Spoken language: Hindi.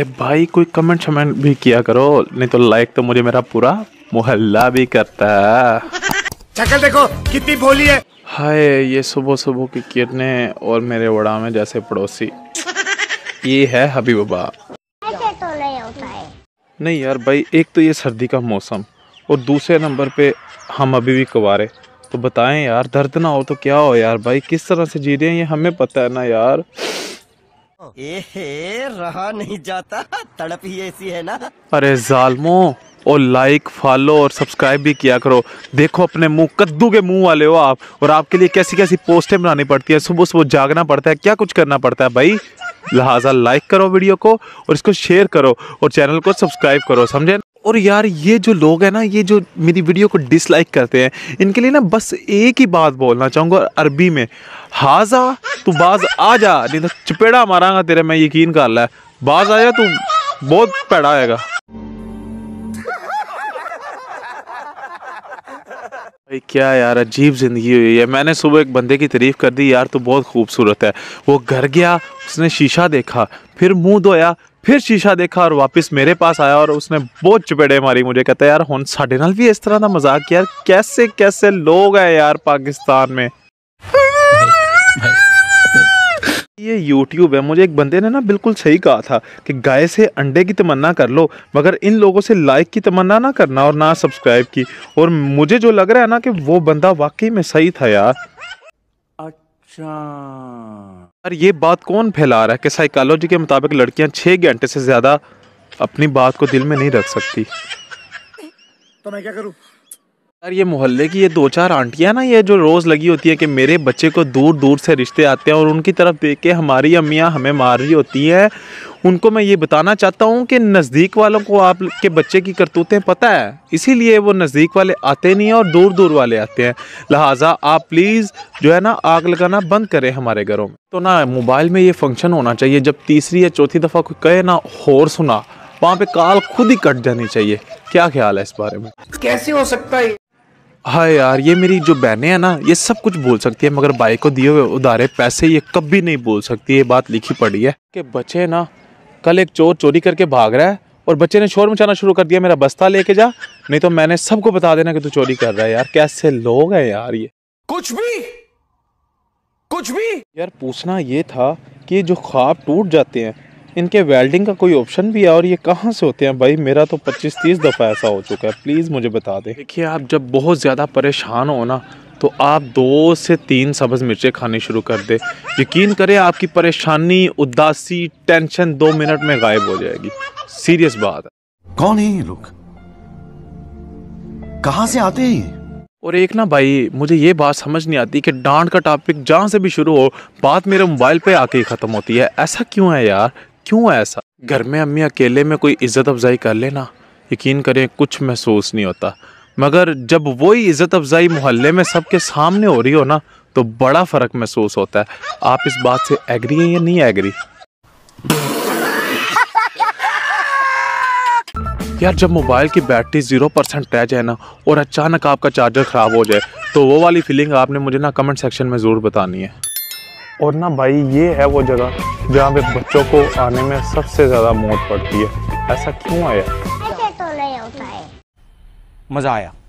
अरे भाई कोई कमेंट शमेंट भी किया करो नहीं तो लाइक तो मुझे मेरा पूरा मोहल्ला भी करता शक्ल देखो कितनी भोली है हाय ये सुबह सुबह की किरने और मेरे वड़ा में जैसे पड़ोसी ये है हबी बबा नहीं नहीं यार भाई एक तो ये सर्दी का मौसम और दूसरे नंबर पे हम अभी भी कुवारे तो बताएं यार दर्द ना हो तो क्या हो यार भाई किस तरह से जी रहे हैं ये हमें पता है ना यार एहे रहा नहीं जाता तड़प ही ऐसी है ना अरे जालमो और लाइक फॉलो और सब्सक्राइब भी किया करो देखो अपने मुंह कद्दू के मुंह वाले हो आप और आपके लिए कैसी कैसी पोस्टें बनानी पड़ती है सुबह सुबह जागना पड़ता है क्या कुछ करना पड़ता है भाई लिहाजा लाइक करो वीडियो को और इसको शेयर करो और चैनल को सब्सक्राइब करो समझे और यार ये जो लोग हैं ना ये जो मेरी वीडियो को डिसलाइक करते हैं इनके लिए ना बस एक ही बात बोलना चाहूँगा अरबी में हाजा तू बाज आ जा नहीं तो चपेड़ा मारांगा तेरे मैं यकीन कर ला बाज आ जा तू बहुत पैड़ा आएगा भाई क्या यार अजीब ज़िंदगी हुई है मैंने सुबह एक बंदे की तारीफ़ कर दी यार तो बहुत खूबसूरत है वो घर गया उसने शीशा देखा फिर मुंह धोया फिर शीशा देखा और वापस मेरे पास आया और उसने बहुत चपेड़े मारी मुझे कहता यार हूँ साढ़े ਨਾਲ ਵੀ ਇਸ ਤਰ੍ਹਾਂ ਦਾ ਮਜ਼ਾਕ ਯਾਰ कैसे ਕੈਸੇ ਲੋਗ ਹੈ ਯਾਰ में ये YouTube है मुझे एक बंदे ने ना बिल्कुल सही कहा था कि गाय से अंडे की तमन्ना कर लो मगर इन लोगों से लाइक की तमन्ना ना करना और ना सब्सक्राइब की और मुझे जो लग रहा है ना कि वो बंदा वाकई में सही था यार अच्छा और ये बात कौन फैला रहा है कि साइकोलॉजी के मुताबिक लड़कियां छह घंटे से ज़्यादा अपनी बात को दिल में नहीं रख सकती तो मैं क्या करूँ यार ये मोहल्ले की ये दो चार आंटियाँ ना ये जो रोज़ लगी होती है कि मेरे बच्चे को दूर दूर से रिश्ते आते हैं और उनकी तरफ देख के हमारी अम्मियाँ हमें मार रही होती हैं उनको मैं ये बताना चाहता हूँ कि नज़दीक वालों को आपके बच्चे की करतूतें पता है इसीलिए वो नज़दीक वाले आते नहीं हैं और दूर दूर वाले आते हैं लिहाजा आप प्लीज़ जो है ना आग लगाना बंद करें हमारे घरों में तो ना मोबाइल में ये फंक्शन होना चाहिए जब तीसरी या चौथी दफ़ा कोई कहे ना होर सुना वहाँ पे काल खुद ही कट जानी चाहिए क्या ख्याल है इस बारे में कैसे हो सकता है हाय यार ये मेरी जो बहनें हैं ना ये सब कुछ बोल सकती है मगर भाई को दिए हुए उधारे पैसे ये कभी नहीं बोल सकती ये बात लिखी पड़ी है कि बच्चे ना कल एक चोर चोरी करके भाग रहा है और बच्चे ने शोर मचाना शुरू कर दिया मेरा बस्ता लेके जा नहीं तो मैंने सबको बता देना कि तू चोरी कर रहा है यार कैसे लोग हैं यार ये कुछ भी कुछ भी यार पूछना ये था कि जो ख्वाब टूट जाते हैं इनके वेल्डिंग का कोई ऑप्शन भी है और ये कहाँ से होते हैं भाई मेरा तो 25-30 दफ़ा ऐसा हो चुका है प्लीज़ मुझे बता दें देखिए आप जब बहुत ज़्यादा परेशान हो ना तो आप दो से तीन सब्ज़ मिर्चें खानी शुरू कर दे यकीन करें आपकी परेशानी उदासी टेंशन दो मिनट में गायब हो जाएगी सीरियस बात है कौन है ये लोग कहाँ से आते हैं और एक ना भाई मुझे ये बात समझ नहीं आती कि डांड का टॉपिक जहाँ से भी शुरू हो बात मेरे मोबाइल पे आके ही ख़त्म होती है ऐसा क्यों है यार क्यों ऐसा घर में अम्मी अकेले में कोई इज़्ज़त अफजाई कर लेना यकीन करें कुछ महसूस नहीं होता मगर जब वही इज़्ज़त अफजाई मोहल्ले में सबके सामने हो रही हो ना तो बड़ा फ़र्क महसूस होता है आप इस बात से एग्री हैं या नहीं एग्री यार जब मोबाइल की बैटरी ज़ीरो परसेंट रह जाए ना और अचानक आपका चार्जर ख़राब हो जाए तो वो वाली फीलिंग आपने मुझे ना कमेंट सेक्शन में ज़रूर बतानी है और ना भाई ये है वो जगह जहाँ पे बच्चों को आने में सबसे ज़्यादा मौत पड़ती है ऐसा क्यों आया तो नहीं होता है मज़ा आया